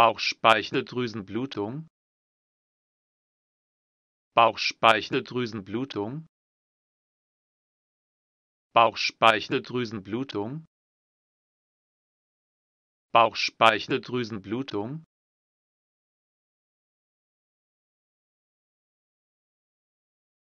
Bauchspeicheldrüsenblutung Bauchspeicheldrüsenblutung Bauchspeicheldrüsenblutung Bauchspeicheldrüsenblutung